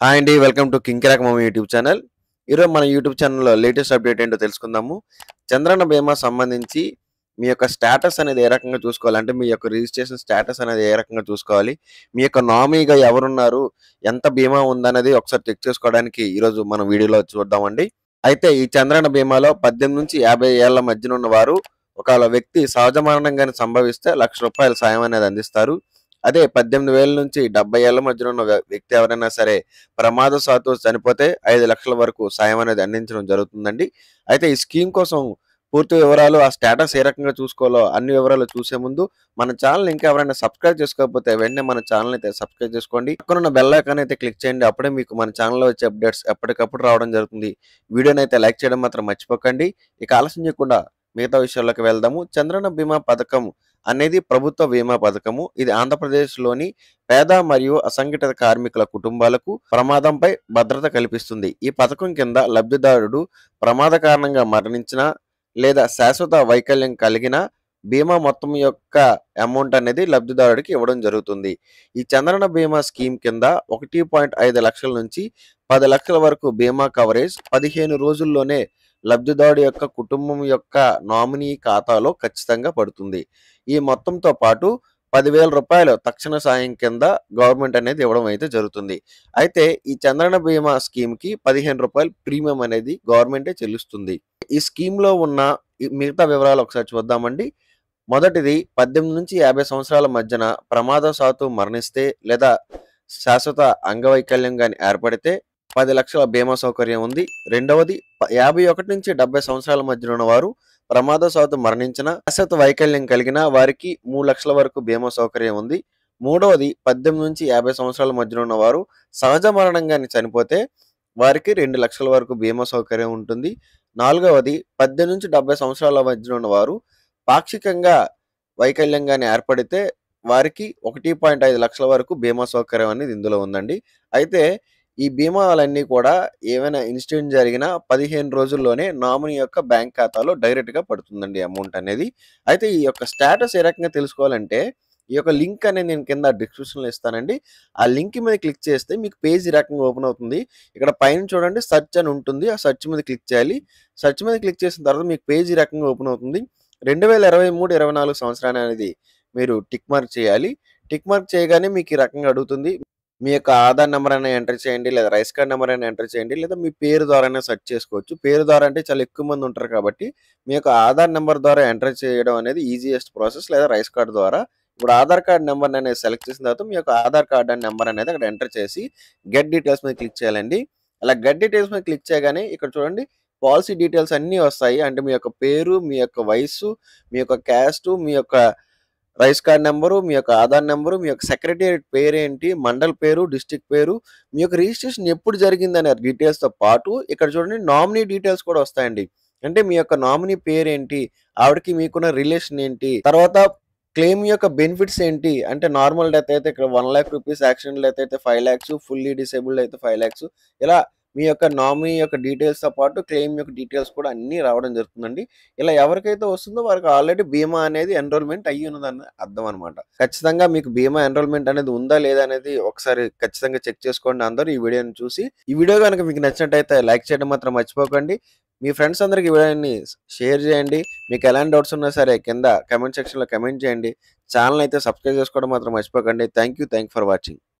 hi అండి welcome to కింకిరాక mummy YouTube channel ఈరోజు మన యూట్యూబ్ ఛానల్లో లేటెస్ట్ అప్డేట్ ఏంటో తెలుసుకుందాము చంద్రన్న బీమా సంబంధించి మీ యొక్క స్టేటస్ అనేది ఏ రకంగా చూసుకోవాలంటే మీ యొక్క రిజిస్ట్రేషన్ స్టేటస్ అనేది ఏ రకంగా చూసుకోవాలి మీ యొక్క నామీగా ఎవరున్నారు ఎంత బీమా ఉందనేది ఒకసారి చెక్ చేసుకోవడానికి ఈరోజు మనం వీడియోలో చూద్దామండి అయితే ఈ చంద్రన్న బీమాలో పద్దెనిమిది నుంచి యాభై ఏళ్ల మధ్యన ఉన్న వారు ఒకవేళ వ్యక్తి సహజ మరణం కానీ సంభవిస్తే లక్ష రూపాయల సాయం అనేది అందిస్తారు అదే పద్దెనిమిది వేల నుంచి డెబ్బై ఏళ్ల మధ్యన ఉన్న వ్యక్తి ఎవరైనా సరే ప్రమాద సాతు చనిపోతే ఐదు లక్షల వరకు సాయం అనేది అందించడం జరుగుతుందండి అయితే ఈ స్కీమ్ కోసం పూర్తి వివరాలు ఆ స్టేటస్ ఏ రకంగా చూసుకోవాలో అన్ని వివరాలు చూసే ముందు మన ఛానల్ ఇంకా ఎవరైనా సబ్స్క్రైబ్ చేసుకోకపోతే వెంటనే మన ఛానల్ అయితే సబ్స్క్రైబ్ చేసుకోండి పక్కనున్న బెల్ ఐకాన్ అయితే క్లిక్ చేయండి అప్పుడే మీకు మన ఛానల్లో వచ్చే అప్డేట్స్ ఎప్పటికప్పుడు రావడం జరుగుతుంది వీడియోని అయితే లైక్ చేయడం మాత్రం మర్చిపోకండి ఇక ఆలస్యం చేయకుండా మిగతా విషయాల్లోకి వెళ్దాము చంద్రన బీమా పథకం అనేది ప్రభుత్వ బీమా పథకము ఇది ఆంధ్రప్రదేశ్లోని పేద మరియు అసంఘటిత కార్మికుల కుటుంబాలకు ప్రమాదంపై భద్రత కల్పిస్తుంది ఈ పథకం కింద లబ్ధిదారుడు ప్రమాద కారణంగా మరణించిన లేదా శాశ్వత వైకల్యం కలిగిన బీమా మొత్తం యొక్క అమౌంట్ అనేది లబ్ధిదారుడికి ఇవ్వడం జరుగుతుంది ఈ చంద్రన బీమా స్కీమ్ కింద ఒకటి పాయింట్ ఐదు లక్షల నుంచి పది లక్షల వరకు బీమా కవరేజ్ పదిహేను రోజుల్లోనే లబ్ధిదారు యొక్క కుటుంబం యొక్క నామినీ ఖాతాలో ఖచ్చితంగా పడుతుంది ఈ మొత్తంతో పాటు పదివేల రూపాయలు తక్షణ సాయం కింద గవర్నమెంట్ అనేది ఇవ్వడం అయితే జరుగుతుంది అయితే ఈ చంద్రన బీమా స్కీమ్కి పదిహేను రూపాయలు ప్రీమియం అనేది గవర్నమెంటే చెల్లిస్తుంది ఈ స్కీమ్లో ఉన్న మిగతా వివరాలు ఒకసారి చూద్దామండి మొదటిది పద్దెనిమిది నుంచి యాభై సంవత్సరాల మధ్యన ప్రమాదశాత్తు మరణిస్తే లేదా శాశ్వత అంగవైకల్యం కానీ ఏర్పడితే పది లక్షల బీమా సౌకర్యం ఉంది రెండవది యాభై ఒకటి నుంచి డెబ్బై సంవత్సరాల మధ్యలో ఉన్న వారు మరణించిన అసత్ వైకల్యం కలిగిన వారికి మూడు లక్షల వరకు బీమా సౌకర్యం ఉంది మూడవది పద్దెనిమిది నుంచి యాభై సంవత్సరాల మధ్యలో ఉన్న వారు సహజ మరణంగాని చనిపోతే వారికి రెండు లక్షల వరకు బీమా సౌకర్యం ఉంటుంది నాలుగవది పద్దెనిమిది నుంచి డెబ్బై సంవత్సరాల మధ్యలో ఉన్న వారు పాక్షికంగా వైకల్యంగానే ఏర్పడితే వారికి ఒకటి పాయింట్ ఐదు లక్షల వరకు బీమా సౌకర్యం అనేది ఇందులో ఉందండి అయితే ఈ బీమాలన్నీ కూడా ఏమైనా ఇన్సిడెంట్ జరిగినా పదిహేను రోజుల్లోనే నామినీ యొక్క బ్యాంక్ ఖాతాలో డైరెక్ట్గా పడుతుందండి అమౌంట్ అనేది అయితే ఈ యొక్క స్టేటస్ ఏ రకంగా తెలుసుకోవాలంటే ఈ యొక్క లింక్ అనేది నేను కింద డిస్క్రిప్షన్లో ఇస్తానండి ఆ లింక్ మీద క్లిక్ చేస్తే మీకు పేజ్ ఈ రకంగా ఓపెన్ అవుతుంది ఇక్కడ పైన చూడండి సెర్చ్ అని ఉంటుంది ఆ సెర్చ్ మీద క్లిక్ చేయాలి సర్చ్ మీద క్లిక్ చేసిన తర్వాత మీకు పేజ్ ఈ రకంగా ఓపెన్ అవుతుంది రెండు వేల ఇరవై మూడు ఇరవై నాలుగు సంవత్సరాన్ని అనేది మీరు టిక్ మార్క్ చేయాలి టిక్ మార్క్ చేయగానే మీకు ఈ రకంగా అడుగుతుంది మీ యొక్క ఆధార్ నెంబర్ అయినా ఎంటర్ చేయండి లేదా రైస్ కార్డ్ నెంబర్ అయినా ఎంటర్ చేయండి లేదా మీ పేరు ద్వారానే సెర్చ్ చేసుకోవచ్చు పేరు ద్వారా అంటే చాలా ఎక్కువ మంది ఉంటారు కాబట్టి మీ యొక్క ఆధార్ నెంబర్ ద్వారా ఎంటర్ చేయడం అనేది ఈజియెస్ట్ ప్రాసెస్ లేదా రైస్ కార్డ్ ద్వారా ఇప్పుడు ఆధార్ కార్డ్ నెంబర్ అనేది సెలెక్ట్ చేసిన తర్వాత మీ యొక్క ఆధార్ కార్డ్ అనే నెంబర్ అనేది అక్కడ ఎంటర్ చేసి గెట్ డీటెయిల్స్ మీద క్లిక్ చేయాలండి అలా గెట్ డీటెయిల్స్ మీద క్లిక్ చేయగానే ఇక్కడ చూడండి పాలసీ డీటెయిల్స్ అన్నీ వస్తాయి అంటే మీ యొక్క పేరు మీ యొక్క వయసు మీ యొక్క క్యాస్టు మీ యొక్క రైస్ కార్డ్ నెంబరు మీ యొక్క ఆధార్ నెంబరు మీ యొక్క సెక్రటేరియట్ పేరు ఏంటి మండల్ పేరు డిస్టిక్ పేరు మీ యొక్క రిజిస్ట్రేషన్ ఎప్పుడు అనే డీటెయిల్స్తో పాటు ఇక్కడ చూడండి నామినీ డీటెయిల్స్ కూడా వస్తాయండి అంటే మీ యొక్క నామినీ పేరు ఏంటి ఆవిడకి మీకున్న రిలేషన్ ఏంటి తర్వాత క్లెయిమ్ యొక్క బెనిఫిట్స్ ఏంటి అంటే నార్మల్ డెత్ అయితే ఇక్కడ వన్ ల్యాక్ రూపీస్ యాక్సిడెంట్ అయితే ఫైవ్ ల్యాక్స్ ఫుల్లీ డిసేబుల్డ్ అయితే ఫైవ్ ల్యాక్స్ ఇలా మీ యొక్క నామినీ యొక్క డీటెయిల్స్తో పాటు క్లెయిమ్ యొక్క డీటెయిల్స్ కూడా అన్నీ రావడం జరుగుతుందండి ఇలా ఎవరికైతే వస్తుందో వారికి ఆల్రెడీ బీమా అనేది ఎన్రోల్మెంట్ అయ్యి ఉన్నదని అర్థం అనమాట ఖచ్చితంగా మీకు బీమా ఎన్రోల్మెంట్ అనేది ఉందా లేదా అనేది ఒకసారి ఖచ్చితంగా చెక్ చేసుకోండి అందరూ ఈ వీడియోని చూసి ఈ వీడియో కనుక మీకు నచ్చినట్టయితే లైక్ చేయడం మాత్రం మర్చిపోకండి మీ ఫ్రెండ్స్ అందరికి వీడియోని షేర్ చేయండి మీకు ఎలాంటి డౌట్స్ ఉన్నా సరే కింద కమెంట్ సెక్షన్లో కమెంట్ చేయండి ఛానల్ అయితే సబ్స్క్రైబ్ చేసుకోవడం మాత్రం మర్చిపోకండి థ్యాంక్ యూ ఫర్ వాచింగ్